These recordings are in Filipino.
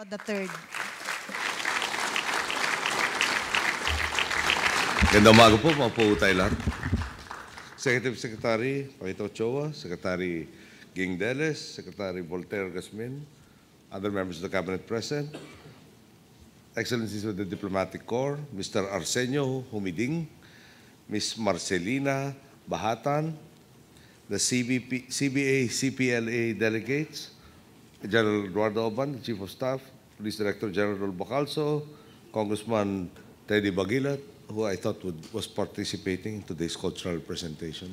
Oh, the third. Ganda umaga po, mga po tayo lahat. Executive Secretary Pakita Ochoa, Secretary Ging Deles, Secretary Voltaire Gasmin, other members of the Cabinet present, Excellencies of the Diplomatic Corps, Mr. Arsenio Humiding, Ms. Marcelina Bahatan, the CBP, CBA CPLA delegates, General Eduardo Oban, Chief of Staff, Police Director General Bocalso, Congressman Teddy Bagilat, who I thought would, was participating in today's cultural presentation.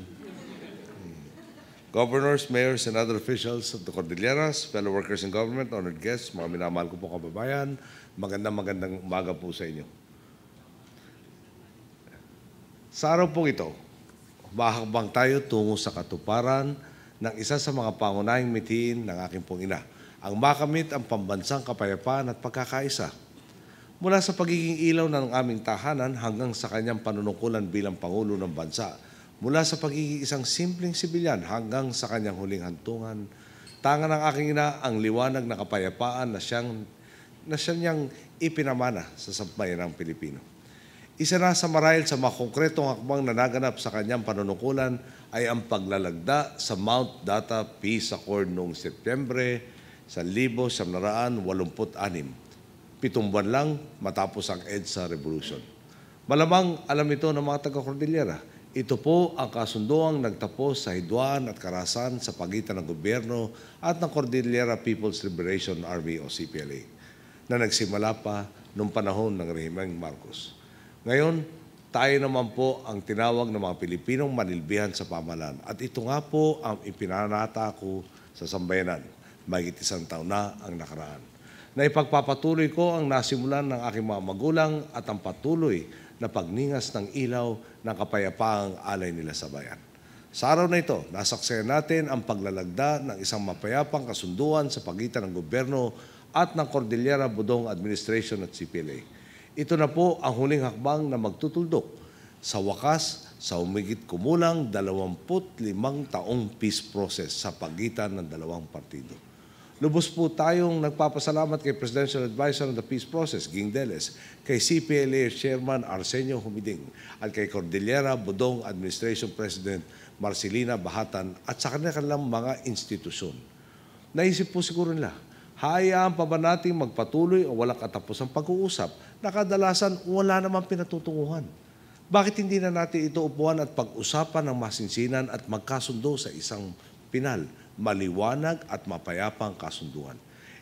Mm. Governors, mayors, and other officials of the Cordilleras, fellow workers in government, honored guests, mga minamahal ko po kababayan, magandang magandang umaga po sa inyo. Sa araw pong ito, mahakbang tayo tungo sa katuparan ng isa sa mga pangunahing mithiin ng aking pong ina, ang makamit ang pambansang kapayapaan at pagkakaisa. Mula sa pagiging ilaw ng aming tahanan hanggang sa kanyang panunungkulan bilang Pangulo ng Bansa, mula sa pagiging isang simpleng sibilyan hanggang sa kanyang huling hantungan, tanga ng aking ina ang liwanag na kapayapaan na siyang na siya niyang ipinamana sa sampayan ng Pilipino. Isa na sa marahil sa makongkretong hakbang na naganap sa kanyang panunungkulan ay ang paglalagda sa Mount Data Peace Accord noong Setyembre 1,786. Pitong buwan lang matapos ang EDSA Revolution. Malamang alam ito ng mga taga-Cordillera. Ito po ang kasunduang nagtapos sa hidwaan at karasan sa pagitan ng gobyerno at ng Cordillera People's Liberation Army o CPLA na nagsimula pa noong panahon ng rehimeng Marcos. Ngayon, tayo naman po ang tinawag ng mga Pilipinong manilbihan sa pamalan at ito nga po ang ipinanata ko sa sambayanan. Mahigit isang taon na ang nakaraan. Na ipagpapatuloy ko ang nasimulan ng aking mga magulang at ang patuloy na pagningas ng ilaw ng kapayapaang alay nila sa bayan. Sa araw na ito, nasaksayan natin ang paglalagda ng isang mapayapang kasunduan sa pagitan ng gobyerno at ng Cordillera Budong Administration at CPLA. Ito na po ang huling hakbang na magtutuldok sa wakas sa umigit kumulang 25 taong peace process sa pagitan ng dalawang partido. Lubos po tayong nagpapasalamat kay Presidential Advisor on the Peace Process, Ging Deles, kay CPLA Chairman Arsenio Humiding, at kay Cordillera Budong Administration President Marcelina Bahatan at sa kanilang mga institusyon. Naisip po siguro nila, hayaan pa ba natin magpatuloy o walang katapos ang pag-uusap na kadalasan wala namang pinatutunguhan? Bakit hindi na natin ito upuan at pag-usapan ng masinsinan at magkasundo sa isang pinal maliwanag at mapayapang kasunduan.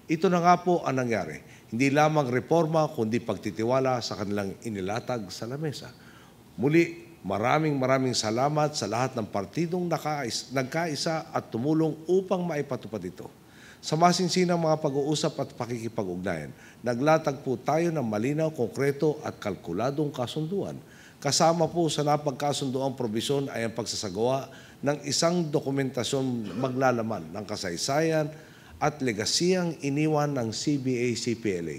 Ito na nga po ang nangyari. Hindi lamang reforma, kundi pagtitiwala sa kanilang inilatag sa lamesa. Muli, maraming maraming salamat sa lahat ng partidong nagkaisa at tumulong upang maipatupad ito. Sa masinsinang mga pag-uusap at pakikipag-ugnayan, naglatag po tayo ng malinaw, konkreto at kalkuladong kasunduan. Kasama po sa napagkasunduang probisyon ay ang pagsasagawa ng isang dokumentasyon maglalaman ng kasaysayan at legasiyang iniwan ng CBA-CPLA.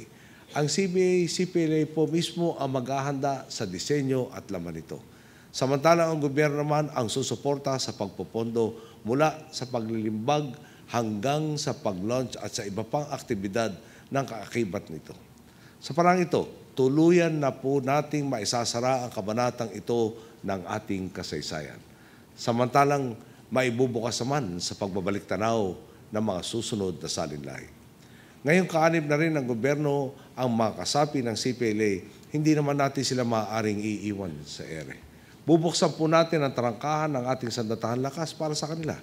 Ang CBA-CPLA po mismo ang maghahanda sa disenyo at laman nito. Samantala ang gobyerno naman ang susuporta sa pagpopondo mula sa paglilimbag hanggang sa pag-launch at sa iba pang aktibidad ng kaakibat nito. Sa parang ito, tuluyan na po nating maisasara ang kabanatang ito ng ating kasaysayan samantalang maibubukas naman sa pagbabaliktanaw ng mga susunod na salinlahi. Ngayong kaanib na rin ng gobyerno ang mga kasapi ng CPLA, hindi naman natin sila maaaring iiwan sa ere. Bubuksan po natin ang tarangkahan ng ating sandatahan lakas para sa kanila.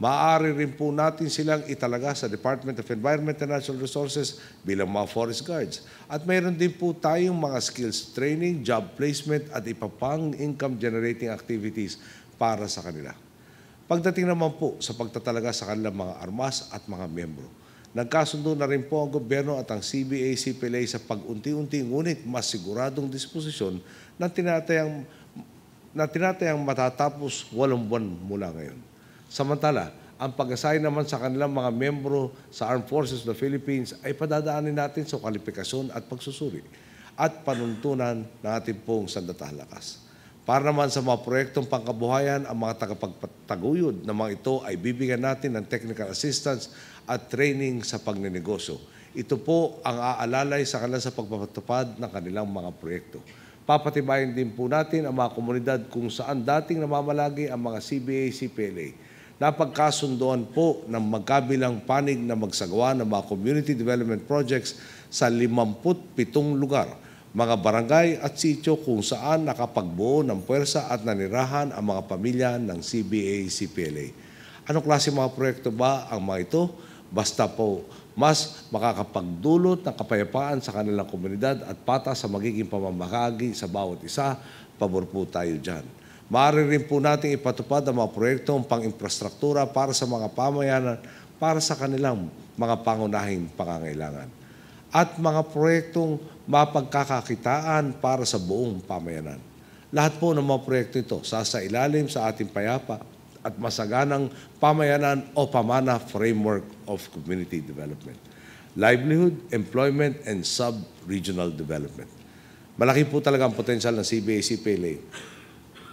Maaari rin po natin silang italaga sa Department of Environment and Natural Resources bilang mga forest guards. At mayroon din po tayong mga skills training, job placement at ipapang income generating activities para sa kanila. Pagdating naman po sa pagtatalaga sa kanilang mga armas at mga miyembro, nagkasundo na rin po ang gobyerno at ang CBA-CPLA sa pag-unti-unti ngunit mas siguradong disposisyon na tinatayang, na tinatayang matatapos walong buwan mula ngayon. Samantala, ang pag-assign naman sa kanilang mga membro sa Armed Forces of the Philippines ay padadaanin natin sa kwalifikasyon at pagsusuri at panuntunan ng ating pong sandatahalakas. lakas. Para naman sa mga proyektong pangkabuhayan, ang mga tagapagtaguyod na mga ito ay bibigyan natin ng technical assistance at training sa pagninegosyo. Ito po ang aalalay sa kanila sa pagpapatupad ng kanilang mga proyekto. Papatibayin din po natin ang mga komunidad kung saan dating namamalagi ang mga CBA, CPLA. Napagkasundoan po ng magkabilang panig na magsagawa ng mga community development projects sa 57 lugar mga barangay at sityo kung saan nakapagbuo ng puwersa at nanirahan ang mga pamilya ng CBA-CPLA. Anong klase mga proyekto ba ang mga ito? Basta po mas makakapagdulot ng kapayapaan sa kanilang komunidad at patas sa magiging pamamahagi sa bawat isa, pabor po tayo dyan. Maaari rin po natin ipatupad ang mga proyektong pang-infrastruktura para sa mga pamayanan para sa kanilang mga pangunahing pangangailangan at mga proyektong mapagkakakitaan para sa buong pamayanan. Lahat po ng mga proyekto ito sasa ilalim sa ating payapa at masaganang pamayanan o pamana framework of community development, livelihood, employment, and sub-regional development. Malaki po talaga ang potensyal ng CBA-CPLA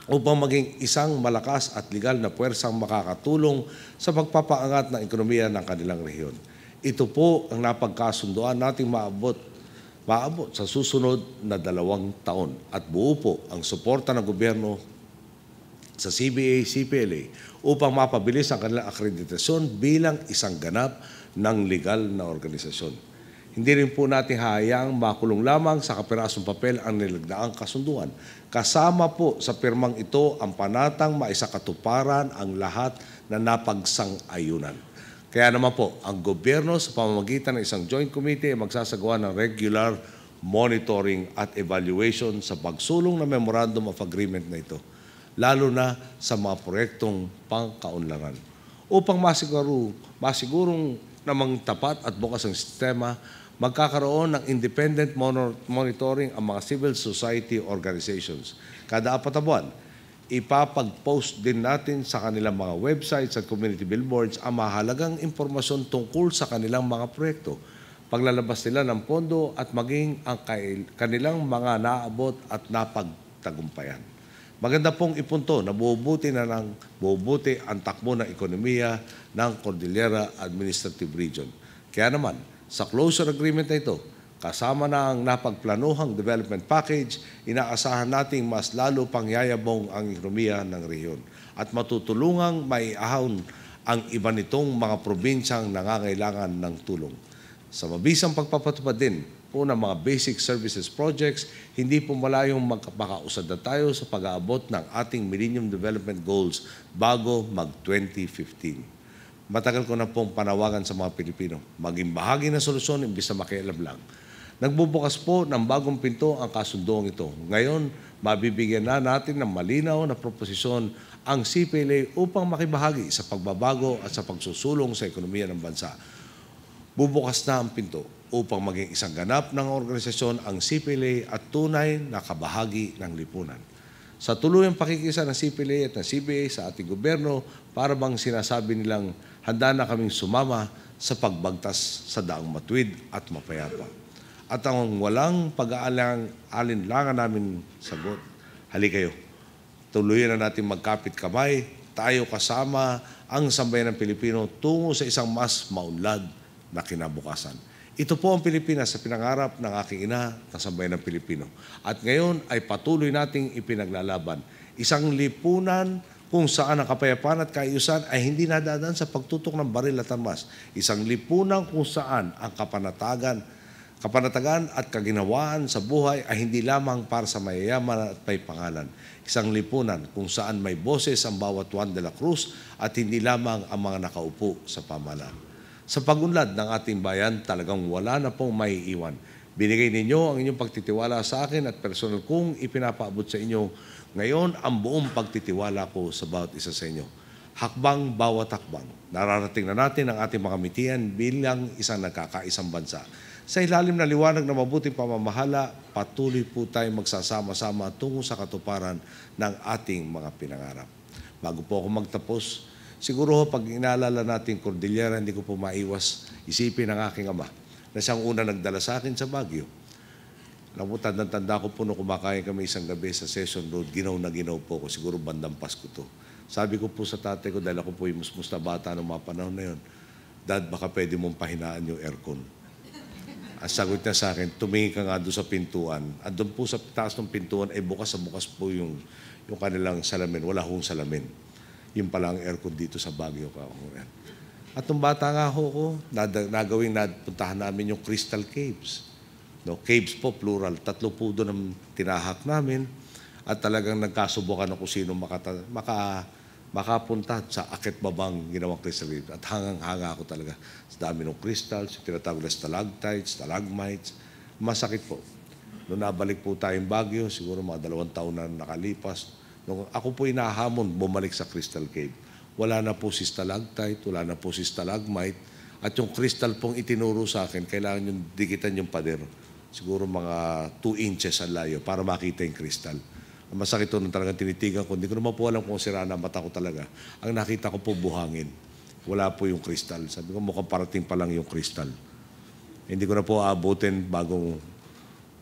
upang maging isang malakas at legal na puwersang makakatulong sa pagpapaangat ng ekonomiya ng kanilang rehiyon. Ito po ang napagkasunduan nating maabot maabot sa susunod na dalawang taon at buo po ang suporta ng gobyerno sa CBA, CPLA upang mapabilis ang kanilang akreditasyon bilang isang ganap ng legal na organisasyon. Hindi rin po natin hayaang makulong lamang sa kapirasong papel ang nilagdaang kasunduan. Kasama po sa pirmang ito ang panatang maisakatuparan ang lahat na napagsang-ayunan. Kaya naman po, ang gobyerno sa pamamagitan ng isang joint committee ay magsasagawa ng regular monitoring at evaluation sa pagsulong ng Memorandum of Agreement na ito, lalo na sa mga proyektong pangkaunlaran. Upang masiguro, masigurong namang tapat at bukas ang sistema, magkakaroon ng independent monitoring ang mga civil society organizations. Kada apat na buwan, ipapag-post din natin sa kanilang mga websites at community billboards ang mahalagang impormasyon tungkol sa kanilang mga proyekto, paglalabas nila ng pondo at maging ang kanilang mga naabot at napagtagumpayan. Maganda pong ipunto na bubuti na lang, bubuti ang takbo ng ekonomiya ng Cordillera Administrative Region. Kaya naman, sa closure agreement na ito, Kasama na ang napagplanuhang development package, inaasahan nating mas lalo pang yayabong ang ekonomiya ng rehiyon at matutulungang maiahon ang iba nitong mga probinsyang nangangailangan ng tulong. Sa mabisang pagpapatupad din po ng mga basic services projects, hindi po malayong magkapakausad na tayo sa pag-aabot ng ating Millennium Development Goals bago mag-2015 matagal ko na pong panawagan sa mga Pilipino. Maging bahagi ng solusyon, imbis na makialam lang. Nagbubukas po ng bagong pinto ang kasunduang ito. Ngayon, mabibigyan na natin ng malinaw na proposisyon ang CPLA upang makibahagi sa pagbabago at sa pagsusulong sa ekonomiya ng bansa. Bubukas na ang pinto upang maging isang ganap ng organisasyon ang CPLA at tunay na kabahagi ng lipunan. Sa tuluyang pakikisa ng CPLA at ng CBA sa ating gobyerno, para bang sinasabi nilang handa na kaming sumama sa pagbagtas sa daang matuwid at mapayapa at ang walang pag-aalang alinlangan namin sagot. Halikayo, tuluyan na natin magkapit kamay, tayo kasama ang sambayan ng Pilipino tungo sa isang mas maunlad na kinabukasan. Ito po ang Pilipinas sa pinangarap ng aking ina ng sambayan ng Pilipino. At ngayon ay patuloy nating ipinaglalaban. Isang lipunan kung saan ang kapayapaan at kaayusan ay hindi nadadaan sa pagtutok ng baril at armas. Isang lipunan kung saan ang kapanatagan Kapanatagan at kaginawaan sa buhay ay hindi lamang para sa mayayaman at may pangalan. Isang lipunan kung saan may boses ang bawat Juan de la Cruz at hindi lamang ang mga nakaupo sa pamalan. Sa pagunlad ng ating bayan, talagang wala na pong may iwan. Binigay ninyo ang inyong pagtitiwala sa akin at personal kong ipinapaabot sa inyo ngayon ang buong pagtitiwala ko sa bawat isa sa inyo. Hakbang bawat hakbang, nararating na natin ang ating mga mitiyan bilang isang nagkakaisang bansa. Sa ilalim na liwanag na mabuting pamamahala, patuloy po tayong magsasama-sama tungo sa katuparan ng ating mga pinangarap. Bago po ako magtapos, siguro ho pag inaalala natin Cordillera, hindi ko po maiwas isipin ang aking ama na siyang una nagdala sa akin sa Baguio. Alam mo, tanda-tanda ko po nung kumakain kami isang gabi sa Session Road, ginaw na ginaw po ko. Siguro bandang Pasko to. Sabi ko po sa tatay ko, dahil ako po yung musmus na bata noong mga panahon na yun, Dad, baka pwede mong pahinaan yung aircon. Ang sagot niya sa akin, tumingin ka nga doon sa pintuan. At doon po sa taas ng pintuan, ay eh, bukas sa bukas po yung, yung kanilang salamin. Wala hong salamin. Yung pala ang aircon dito sa Baguio. Ka. At nung bata nga ho ko, nagawing napuntahan namin yung Crystal Caves. No, caves po, plural. Tatlo po doon ang tinahak namin. At talagang nagkasubukan ako sino makata, maka, makapunta sa akit babang ginawa ko sa libro. At hangang-hanga ako talaga sa dami ng crystals, tinatawag na stalactites, stalagmites. Masakit po. Noong nabalik po tayong Baguio, siguro mga dalawang taon na nakalipas, nung ako po inahamon bumalik sa Crystal Cave. Wala na po si stalactite, wala na po si stalagmite. At yung crystal pong itinuro sa akin, kailangan yung dikitan yung pader. Siguro mga 2 inches ang layo para makita yung crystal masakit ito nung talagang tinitigan ko. Hindi ko naman po alam kung sira na mata ko talaga. Ang nakita ko po buhangin. Wala po yung kristal. Sabi ko mukhang parating pa lang yung kristal. Hindi ko na po aabutin bagong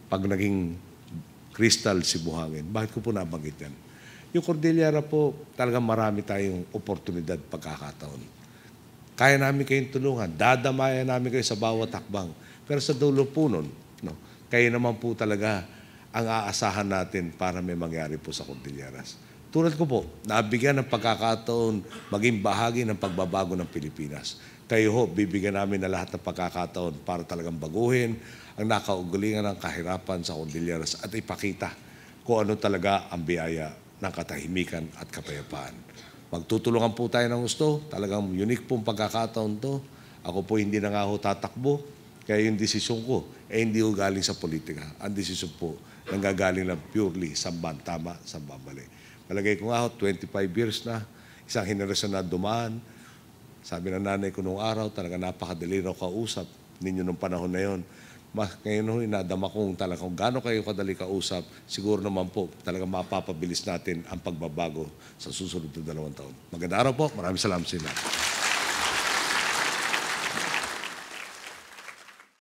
pag naging kristal si buhangin. Bakit ko po nabanggit yan? Yung Cordillera po, talagang marami tayong oportunidad pagkakataon. Kaya namin kayong tulungan. Dadamaya namin kayo sa bawat takbang. Pero sa dulo po nun, no, kayo naman po talaga ang aasahan natin para may mangyari po sa Cordilleras. Tulad ko po, nabigyan ng pagkakataon maging bahagi ng pagbabago ng Pilipinas. Kayo ho, bibigyan namin na lahat ng pagkakataon para talagang baguhin ang nakaugalingan ng kahirapan sa Cordilleras at ipakita kung ano talaga ang biyaya ng katahimikan at kapayapaan. Magtutulungan po tayo ng gusto. Talagang unique pong pagkakataon to. Ako po hindi na nga ho tatakbo kaya yung desisyon ko, eh hindi ko galing sa politika. Ang desisyon po, nanggagaling lang purely sa bantama, sa mali. Malagay ko nga ho, 25 years na, isang henerasyon na dumaan. Sabi ng nanay ko noong araw, talaga napakadali raw kausap ninyo nung panahon na yon. Mas ngayon ho, inadama kong talagang gano'n kayo kadali kausap, siguro naman po, talaga mapapabilis natin ang pagbabago sa susunod na dalawang taon. Maganda araw po, maraming salamat sa inyo.